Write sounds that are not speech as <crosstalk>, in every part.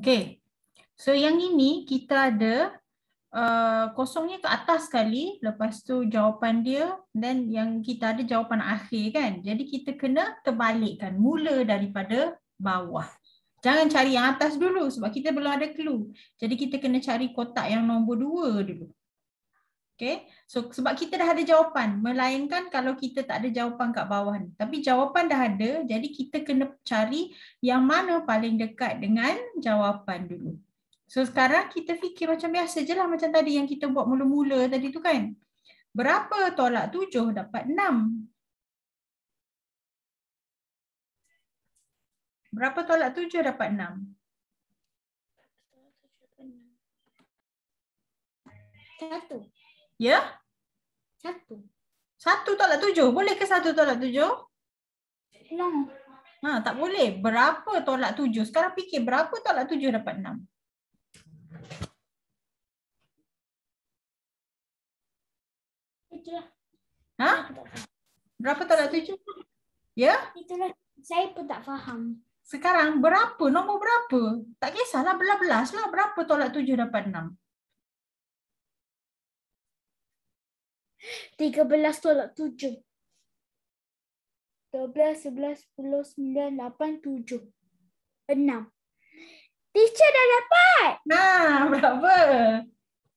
Okay. So yang ini kita ada uh, kosongnya ke atas sekali. Lepas tu jawapan dia. Then yang kita ada jawapan akhir kan. Jadi kita kena terbalikkan. Mula daripada bawah. Jangan cari yang atas dulu sebab kita belum ada clue. Jadi kita kena cari kotak yang nombor dua dulu. Okay. So sebab kita dah ada jawapan. Melainkan kalau kita tak ada jawapan kat bawah ni. Tapi jawapan dah ada. Jadi kita kena cari yang mana paling dekat dengan jawapan dulu. So sekarang kita fikir macam biasa je lah. Macam tadi yang kita buat mula-mula tadi tu kan. Berapa tolak tujuh dapat enam? Berapa tolak tujuh dapat enam? Satu. Ya? Satu. Satu tolak tujuh. Boleh ke satu tolak tujuh? Enam. Ha, tak boleh. Berapa tolak tujuh? Sekarang fikir berapa tolak tujuh dapat enam? Itulah. Ha? Berapa tolak tujuh? Ya? Itulah. Saya pun tak faham. Sekarang berapa? Nombor berapa? Tak kisahlah belah-belah lah. Berapa tolak tujuh dapat enam? Tiga belas tolak tujuh. Dua belas, sebelas, sepuluh, sembilan, lapan, tujuh. Enam. Teacher dah dapat. Nah, berapa?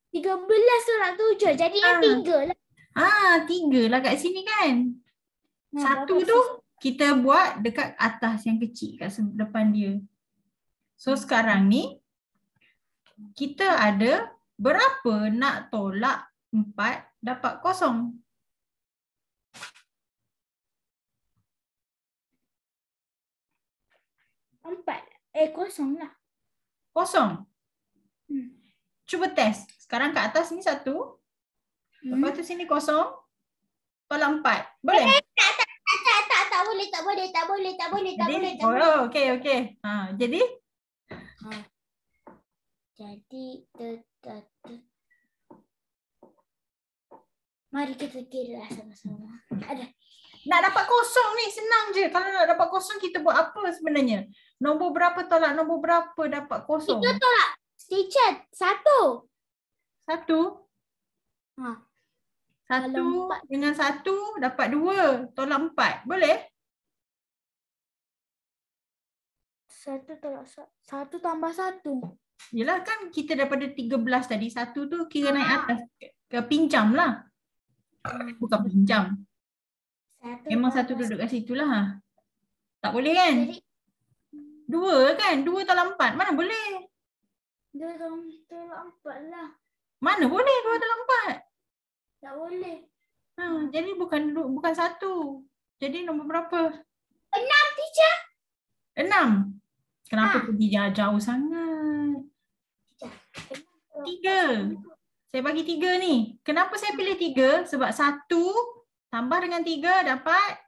Tiga belas tolak tujuh. Jadi ha. yang ah. tiga lah. Ha, tiga lah kat sini kan. Ha, Satu tu sisa? kita buat dekat atas yang kecil kat depan dia. So sekarang ni kita ada berapa nak tolak empat dapat kosong. Empat. Eh, kosong lah. Kosong? Hmm. Cuba test. Sekarang kat atas ni satu. Hmm. Lepas hmm. tu sini kosong. Tolak empat. Boleh? Eh, tak, tak, tak, tak, tak, tak, tak boleh, tak boleh, tak boleh, tak boleh, tak boleh, tak boleh. Oh, okey, Ha, jadi? Ha. Jadi, tetap, tetap. Mari kita kira lah sama-sama. Ada. Nak dapat kosong ni senang je. Kalau nak dapat kosong kita buat apa sebenarnya? Nombor berapa tolak? Nombor berapa dapat kosong? Kita tolak. Stichet. Satu. Satu? Ha. Satu dengan satu dapat dua. Tolak empat. Boleh? Satu tolak satu. Satu tambah satu. Yelah kan kita daripada tiga belas tadi. Satu tu kira ha. naik ah. atas. Ke, pinjam lah. Bukan pincang. Memang satu duduk kat situ lah. Tak boleh kan? Dua kan? Dua tolak empat. Mana boleh? Dua tolak empat lah. Mana boleh dua tolak empat? Tak boleh. Ha, jadi bukan bukan satu. Jadi nombor berapa? Enam, teacher. Enam? Kenapa ha. pergi jauh sangat? Tiga. Saya bagi tiga ni. Kenapa saya pilih tiga? Sebab satu tambah dengan tiga dapat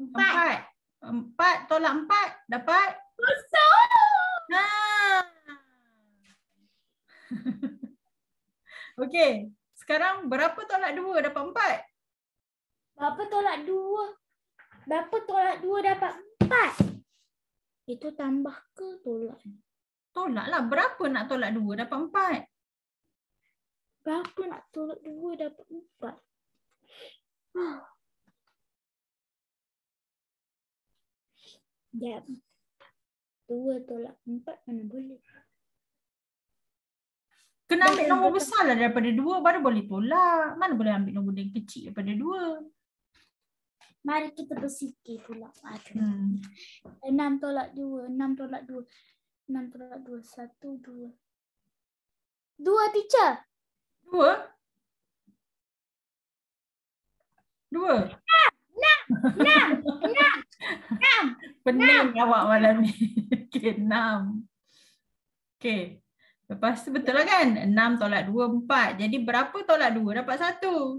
empat. Empat, empat tolak empat dapat besar. Ah. Ha. <laughs> Okey. Sekarang berapa tolak dua dapat empat? Berapa tolak dua? Berapa tolak dua dapat empat? Itu tambah ke tolak? Tolaklah. Berapa nak tolak dua dapat empat? Berapa nak tolak dua dapat empat? <sighs> Jam. Dua tolak empat mana boleh. Kena ambil nombor besar lah daripada dua baru boleh tolak. Mana boleh ambil nombor yang kecil daripada dua. Mari kita bersikir pula. Hmm. Enam tolak dua. Enam tolak dua. Enam tolak dua. Satu, dua. Dua, teacher. Dua? Dua? <laughs> Enam! Enam! Enam! Enam! Pening awak malam ni. <laughs> Okay, enam. Okay. Lepas tu betul lah kan? Enam tolak dua, empat. Jadi berapa tolak dua dapat satu?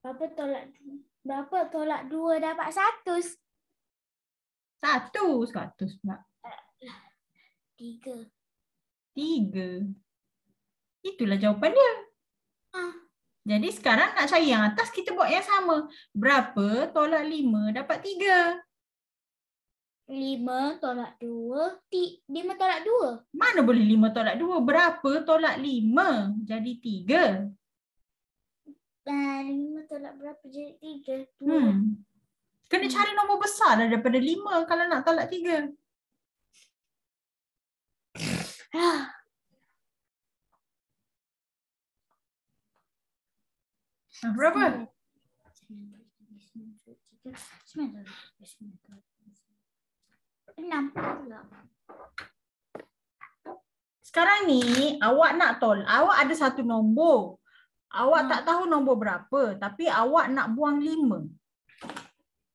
Berapa tolak dua? Berapa tolak dua dapat satu? Satu. Seratus pula. Tiga. Tiga. Itulah jawapan dia. Ah. Jadi sekarang nak cari yang atas kita buat yang sama. Berapa tolak 5 dapat 3? 5 tolak 2, 5 tolak 2. Mana boleh 5 tolak 2? Berapa tolak 5 jadi 3? Dan 5 tolak berapa jadi 3? 2. Hmm. Kena hmm. cari nombor besar lah daripada 5 kalau nak tolak 3. Berapa? Sekarang ni awak nak tol, awak ada satu nombor. Awak hmm. tak tahu nombor berapa, tapi awak nak buang lima.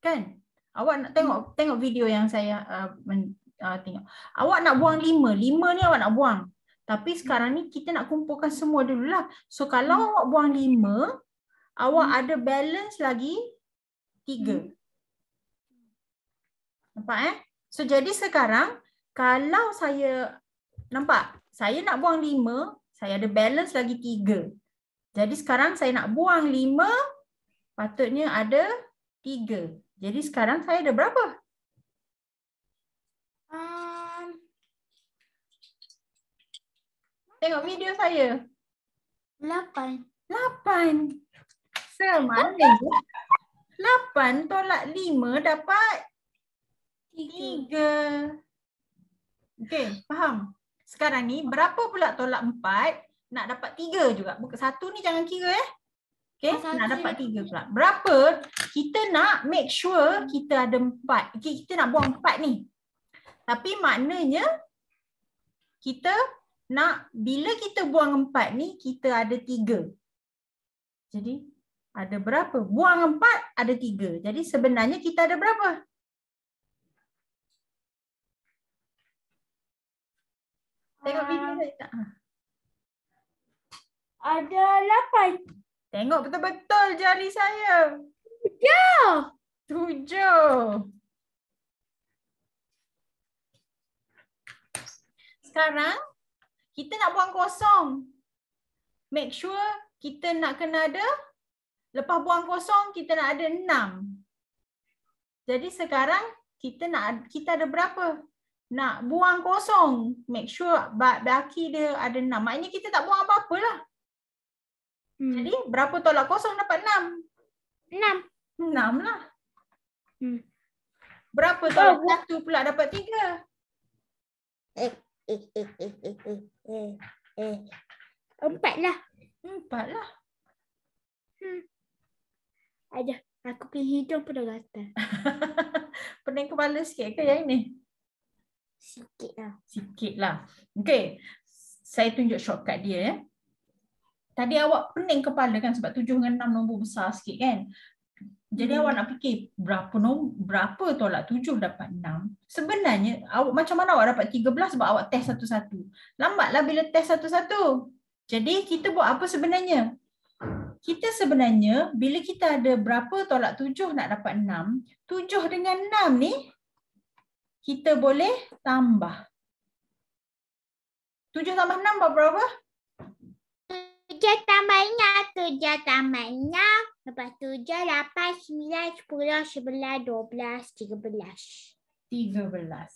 Kan? Awak nak tengok hmm. tengok video yang saya uh, uh, tengok. Awak nak buang lima. Lima ni awak nak buang. Tapi sekarang ni kita nak kumpulkan semua dululah. So kalau hmm. awak buang lima, Awak hmm. ada balance lagi tiga. Hmm. Nampak eh? So jadi sekarang kalau saya nampak saya nak buang lima, saya ada balance lagi tiga. Jadi sekarang saya nak buang lima, patutnya ada tiga. Jadi sekarang saya ada berapa? Um, Tengok video saya. Lapan. Lapan. Semana 8 tolak 5 dapat 3. Okey, faham? Sekarang ni berapa pula tolak 4 nak dapat 3 juga. Bukan satu ni jangan kira eh. Okey, nak dapat 3 pula. Berapa kita nak make sure kita ada 4. Okey, kita nak buang 4 ni. Tapi maknanya kita nak bila kita buang 4 ni kita ada 3. Jadi ada berapa? Buang empat, ada tiga. Jadi sebenarnya kita ada berapa? Tengok video saya ah. tak? Ah. Ada lapan. Tengok betul-betul jari saya. Tujuh. Ya. Tujuh. Sekarang, kita nak buang kosong. Make sure kita nak kena ada Lepas buang kosong kita nak ada 6. Jadi sekarang kita nak kita ada berapa? Nak buang kosong. Make sure baki dia ada 6. Maknanya kita tak buang apa-apalah. Hmm. Jadi berapa tolak kosong dapat 6? 6. 6 lah. Hmm. Berapa oh, tolak oh. 1 pula dapat 3? Eh, eh, eh, eh. Empat lah. Empat lah. Hmm. Ada. Aku pilih hidung pun dah gatal. <laughs> Pening kepala sikit ke yang ini? Sikit lah. Sikit lah. Okay. Saya tunjuk shortcut dia. Ya. Tadi awak pening kepala kan sebab tujuh dengan enam nombor besar sikit kan? Jadi hmm. awak nak fikir berapa nombor, berapa tolak tujuh dapat enam. Sebenarnya awak macam mana awak dapat tiga belas sebab awak test satu-satu. Lambatlah bila test satu-satu. Jadi kita buat apa sebenarnya? kita sebenarnya bila kita ada berapa tolak tujuh nak dapat enam, tujuh dengan enam ni kita boleh tambah. Tujuh tambah enam berapa? Tujuh tambah enam, tujuh tambah enam, lepas tujuh, lapan, sembilan, sepuluh, sebelas, dua belas, tiga belas. Tiga belas.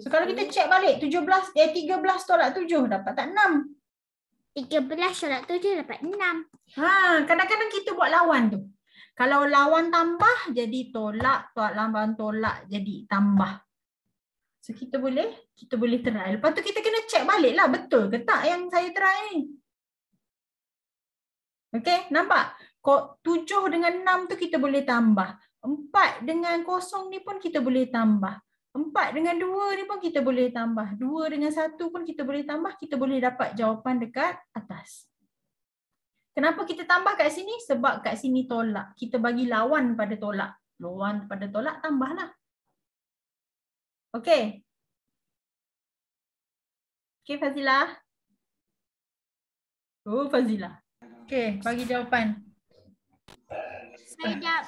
So kalau kita cek balik, tujuh belas, eh tiga belas tolak tujuh dapat tak enam? 13 syarat tu dia dapat 6. Ha, kadang-kadang kita buat lawan tu. Kalau lawan tambah, jadi tolak. Tolak lawan tolak, jadi tambah. So kita boleh, kita boleh try. Lepas tu kita kena check balik lah betul ke tak yang saya try ni. Okay, nampak? Kok 7 dengan 6 tu kita boleh tambah. 4 dengan kosong ni pun kita boleh tambah. 4 dengan 2 ni pun kita boleh tambah. 2 dengan 1 pun kita boleh tambah. Kita boleh dapat jawapan dekat atas. Kenapa kita tambah kat sini? Sebab kat sini tolak. Kita bagi lawan pada tolak. Lawan pada tolak, tambahlah. Okey. Okey, Fazila. Oh, Fazila. Okey, bagi jawapan. Saya, dap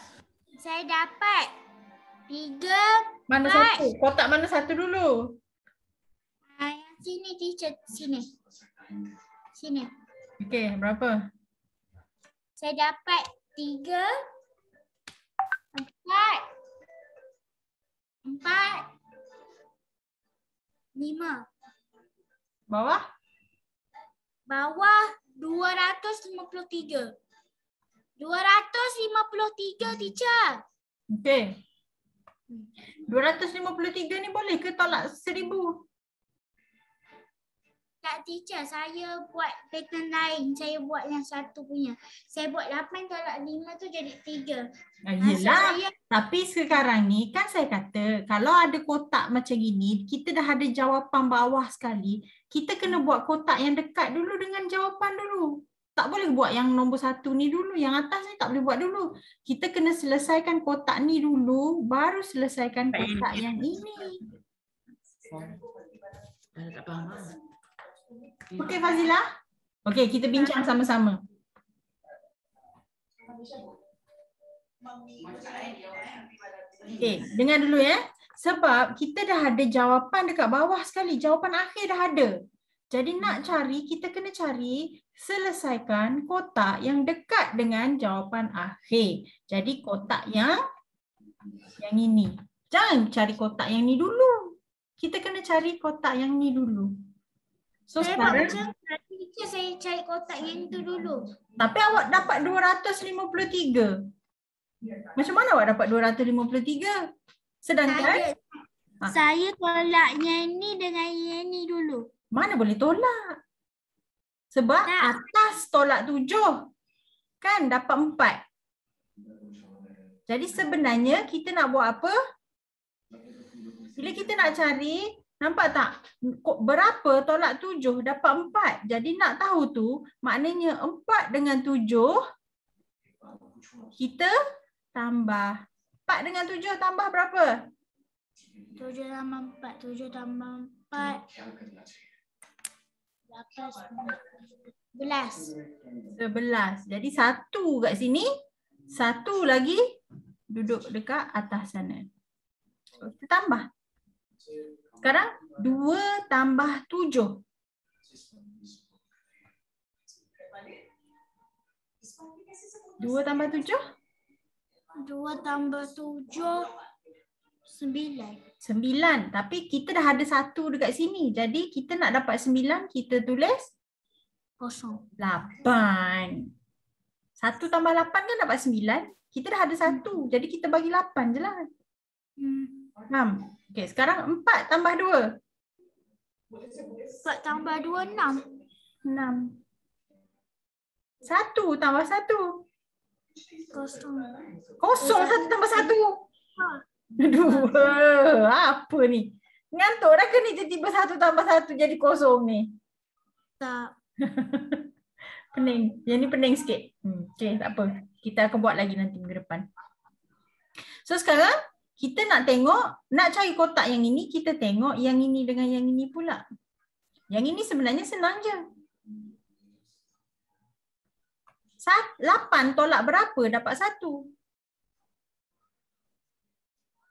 Saya dapat. Tiga. Mana empat. satu? Kotak mana satu dulu? Ah, yang sini teacher. Sini. Sini. Okey, berapa? Saya dapat tiga. Empat. Empat. Lima. Bawah? Bawah dua dua ratus ratus lima lima puluh tiga puluh tiga teacher. Okey. 253 ni boleh ke tolak 1000? Tak teacher, saya buat pattern lain. Saya buat yang satu punya. Saya buat 8 tolak 5 tu jadi 3. Ah, yelah. Saya... Tapi sekarang ni kan saya kata kalau ada kotak macam ini, kita dah ada jawapan bawah sekali. Kita kena buat kotak yang dekat dulu dengan jawapan dulu tak boleh buat yang nombor satu ni dulu. Yang atas ni tak boleh buat dulu. Kita kena selesaikan kotak ni dulu, baru selesaikan kotak yang ini. Ah. Okey Fazila. Okey, kita bincang sama-sama. Okey, dengar dulu ya. Sebab kita dah ada jawapan dekat bawah sekali. Jawapan akhir dah ada. Jadi nak hmm. cari, kita kena cari selesaikan kotak yang dekat dengan jawapan akhir. Jadi kotak yang yang ini. Jangan cari kotak yang ni dulu. Kita kena cari kotak yang ni dulu. So saya sekarang... Macam, saya cari kotak yang tu dulu. Tapi awak dapat 253. Macam mana awak dapat 253? Sedangkan... Saya, ha. saya tolak yang ni dengan yang ni dulu mana boleh tolak? Sebab tak. atas tolak tujuh. Kan dapat empat. Jadi sebenarnya kita nak buat apa? Bila kita nak cari, nampak tak? Berapa tolak tujuh dapat empat. Jadi nak tahu tu, maknanya empat dengan tujuh, kita tambah. Empat dengan tujuh tambah berapa? Tujuh tambah empat. Tujuh tambah empat. Sebelas. Sebelas. Jadi satu kat sini. Satu lagi duduk dekat atas sana. Kita tambah. Sekarang dua tambah tujuh. Dua tambah tujuh? Dua tambah tujuh. Sembilan. Sembilan. Tapi kita dah ada satu dekat sini. Jadi kita nak dapat sembilan, kita tulis? Kosong. Lapan. Satu tambah lapan kan dapat sembilan. Kita dah ada satu. Hmm. Jadi kita bagi lapan je lah. Enam. Hmm. Okay, sekarang empat tambah dua. Empat tambah dua, enam. Enam. Satu tambah satu. Kosong. Kosong satu tambah satu. Ha. <laughs> Dua. Apa ni? Ngantuk dah ke ni tiba-tiba satu tambah satu jadi kosong ni? Tak. <laughs> pening. Yang ni pening sikit. Hmm, okay, tak apa. Kita akan buat lagi nanti minggu depan. So sekarang kita nak tengok, nak cari kotak yang ini, kita tengok yang ini dengan yang ini pula. Yang ini sebenarnya senang je. lapan tolak berapa dapat satu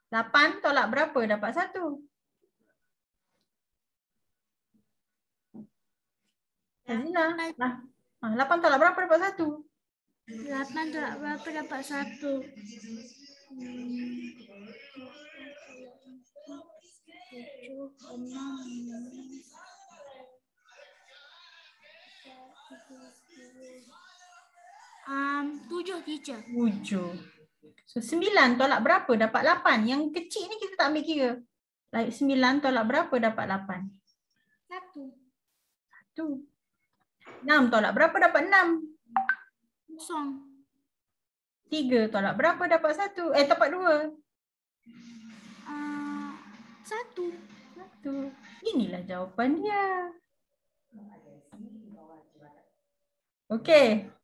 Lapan tolak berapa dapat satu? Hazina. Nah, 8 tolak berapa dapat satu? Lapan tolak berapa dapat satu? Um, tujuh teacher. Tujuh. So 9 tolak berapa dapat 8. Yang kecil ni kita tak ambil kira. Like 9 tolak berapa dapat 8? 1. 1. 6 tolak berapa dapat 6? 0. 3 tolak berapa dapat 1? Eh dapat 2. Ah, satu. Satu. Inilah jawapan dia. Okey.